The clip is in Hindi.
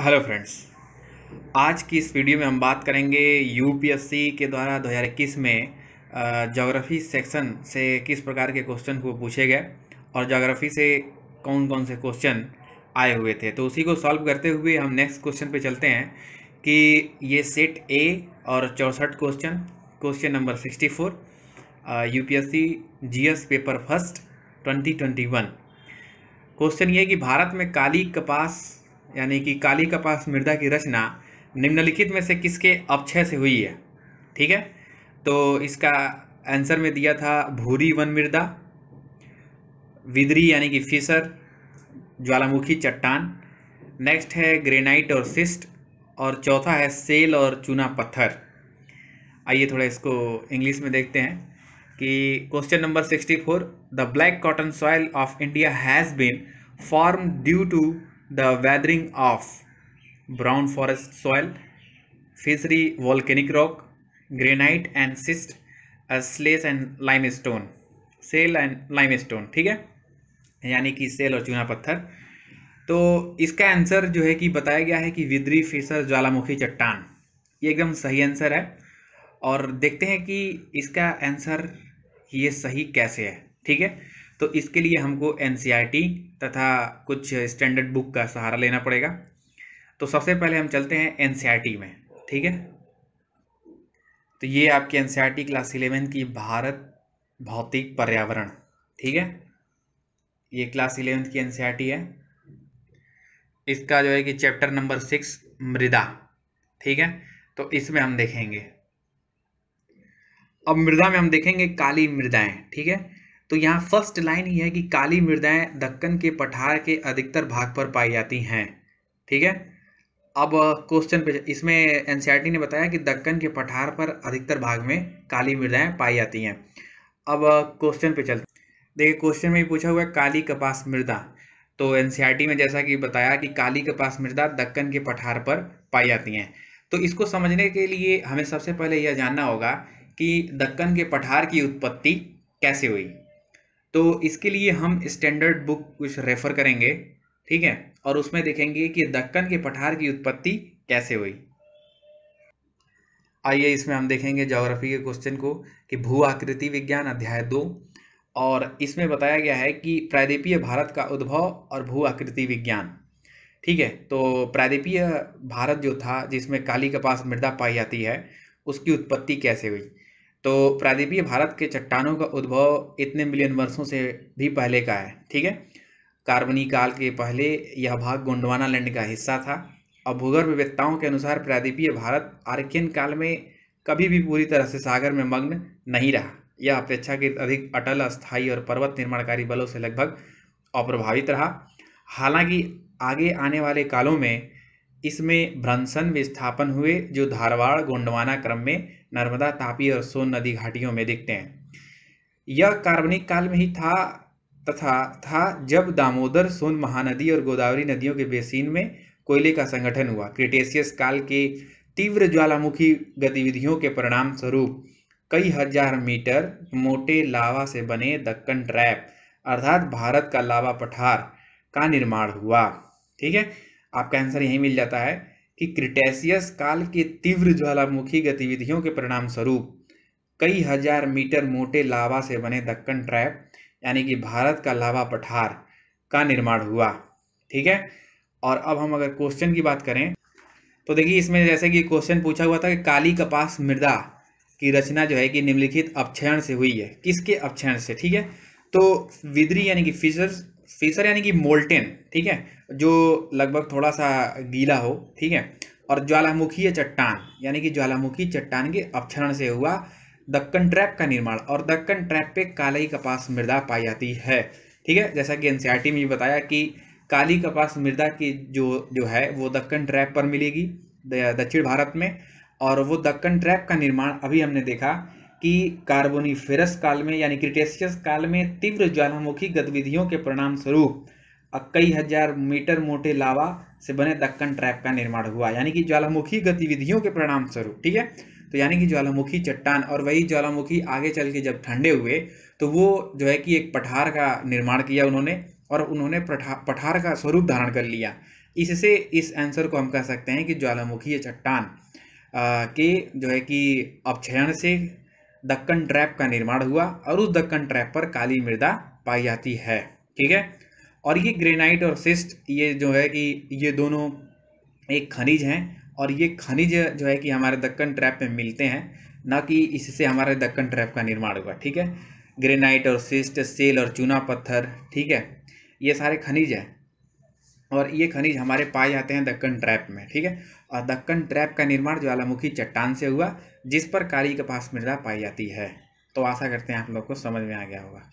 हेलो फ्रेंड्स आज की इस वीडियो में हम बात करेंगे यूपीएससी के द्वारा 2021 में जोग्राफ़ी सेक्शन से किस प्रकार के क्वेश्चन को पूछे गए और जोग्राफ़ी से कौन कौन से क्वेश्चन आए हुए थे तो उसी को सॉल्व करते हुए हम नेक्स्ट क्वेश्चन पे चलते हैं कि ये सेट ए और चौंसठ question question number sixty four U P paper first twenty question ये कि भारत में काली कपास यानी कि काली कपास मृदा की रचना निम्नलिखित में से किसके अपक्षय से हुई है ठीक है तो इसका आंसर में दिया था भूरी वन मृदा विदरी यानी कि फिसर ज्वालामुखी चट्टान नेक्स्ट है ग्रेनाइट और सिस्ट और चौथा है सेल और चूना पत्थर आइए थोड़ा इसको इंग्लिश में देखते हैं कि question number sixty four the black cotton soil of India has been form due to the weathering of brown forest soil, fishery volcanic rock, granite and schist slates and limestone shale and limestone ठीक है यानी कि सेल और चूना पत्थर तो इसका आंसर जो है कि बताया गया है कि विद्री फिशर ज्वालामुखी चट्टान ये एकदम सही आंसर है और देखते हैं कि इसका आंसर ये सही कैसे है ठीक है तो इसके लिए हमको एन e तथा कुछ स्टैंडर्ड बुक का सहारा लेना पड़ेगा तो सबसे पहले हम चलते हैं एन e में ठीक है तो ये आपकी एन क्लास इलेवेंथ की भारत भौतिक पर्यावरण ठीक है ये क्लास इलेवेंथ की एन e है इसका जो है कि चैप्टर नंबर सिक्स मृदा ठीक है तो इसमें हम देखेंगे अब मृदा में हम देखेंगे काली मृदाएं ठीक है तो यहाँ फर्स्ट लाइन ये है कि काली मृदाएं दक्कन के पठार के अधिकतर भाग पर पाई जाती हैं ठीक है अब क्वेश्चन पे इसमें एनसीईआरटी e ने बताया कि दक्कन के पठार पर अधिकतर भाग में काली मृदाएं पाई जाती हैं अब क्वेश्चन पे चलते देखिए क्वेश्चन में पूछा हुआ है काली कपास मृदा तो एनसीईआरटी e में जैसा कि बताया कि काली कपास मृदा दक्कन के पठार पर पाई जाती हैं तो इसको समझने के लिए हमें सबसे पहले यह जानना होगा कि दक्कन के पठार की उत्पत्ति कैसे हुई तो इसके लिए हम स्टैंडर्ड बुक कुछ रेफर करेंगे ठीक है और उसमें देखेंगे कि दक्कन के पठार की उत्पत्ति कैसे हुई आइए इसमें हम देखेंगे जोग्राफी के क्वेश्चन को कि भू आकृति विज्ञान अध्याय दो और इसमें बताया गया है कि प्रायदीपीय भारत का उद्भव और भू आकृति विज्ञान ठीक है तो प्रायदीपीय भारत जो था जिसमें काली कपास मृदा पाई जाती है उसकी उत्पत्ति कैसे हुई तो प्रादीपीय भारत के चट्टानों का उद्भव इतने मिलियन वर्षों से भी पहले का है ठीक है कार्बनी काल के पहले यह भाग गोंडवाना लैंड का हिस्सा था और भूगर्भ वेत्ताओं के अनुसार प्रादीपीय भारत आर्कियन काल में कभी भी पूरी तरह से सागर में मग्न नहीं रहा यह अपेक्षाकृत अधिक अटल अस्थायी और पर्वत निर्माणकारी बलों से लगभग अप्रभावित रहा हालांकि आगे आने वाले कालों में इसमें भ्रंशन विस्थापन हुए जो धारवाड़ गोंडवाना क्रम में नर्मदा तापी और सोन नदी घाटियों में दिखते हैं यह कार्बनिक काल में ही था तथा था जब दामोदर सोन महानदी और गोदावरी नदियों के बेसिन में कोयले का संगठन हुआ क्रिटेशियस काल के तीव्र ज्वालामुखी गतिविधियों के परिणाम स्वरूप कई हजार मीटर मोटे लावा से बने दक्कन ट्रैप अर्थात भारत का लावा पठार का निर्माण हुआ ठीक है आपका आंसर यही मिल जाता है कि क्रिटेशियस काल के तीव्र ज्वालामुखी गतिविधियों के परिणाम स्वरूप कई हजार मीटर मोटे लावा से बने दक्कन ट्रैप यानी कि भारत का लावा पठार का निर्माण हुआ ठीक है और अब हम अगर क्वेश्चन की बात करें तो देखिए इसमें जैसे कि क्वेश्चन पूछा हुआ था कि काली कपास मृदा की रचना जो है कि निम्नलिखित अपक्षयण से हुई है किसके अपक्षयण से ठीक है तो विद्री यानी कि फिशर्स फेसर यानी कि मोल्टेन ठीक है जो लगभग थोड़ा सा गीला हो ठीक है और ज्वालामुखीय चट्टान यानी कि ज्वालामुखी चट्टान के अपक्षरण से हुआ दक्कन ट्रैप का निर्माण और दक्कन ट्रैप पे काली कपास मृदा पाई जाती है ठीक है जैसा कि एनसीईआरटी में भी बताया कि काली कपास मृदा की जो जो है वो दक्कन ट्रैप पर मिलेगी दक्षिण भारत में और वो दक्कन ट्रैप का निर्माण अभी हमने देखा कि कार्बोनिफेरस काल में यानी क्रिटेशियस काल में तीव्र ज्वालामुखी गतिविधियों के परिणाम स्वरूप कई हजार मीटर मोटे लावा से बने दक्कन ट्रैप का निर्माण हुआ यानी कि ज्वालामुखी गतिविधियों के परिणाम स्वरूप ठीक है तो यानी कि ज्वालामुखी चट्टान और वही ज्वालामुखी आगे चल के जब ठंडे हुए तो वो जो है कि एक पठार का निर्माण किया उन्होंने और उन्होंने पठार का स्वरूप धारण कर लिया इससे इस आंसर को हम कह सकते हैं कि ज्वालामुखी चट्टान के जो है कि अपक्षयण से दक्कन ट्रैप का निर्माण हुआ और उस दक्कन ट्रैप पर काली मृदा पाई जाती है ठीक है और ये ग्रेनाइट और सिस्ट ये जो है कि ये दोनों एक खनिज हैं और ये खनिज जो है कि हमारे दक्कन ट्रैप में मिलते हैं ना कि इससे हमारे दक्कन ट्रैप का निर्माण हुआ ठीक है ग्रेनाइट और सिस्ट सेल और चूना पत्थर ठीक है ये सारे खनिज हैं और ये खनिज हमारे पाए जाते हैं दक्कन ट्रैप में ठीक है और दक्कन ट्रैप का निर्माण ज्वालामुखी चट्टान से हुआ जिस पर कारी कपास मृदा पाई जाती है तो आशा करते हैं आप लोग को समझ में आ गया होगा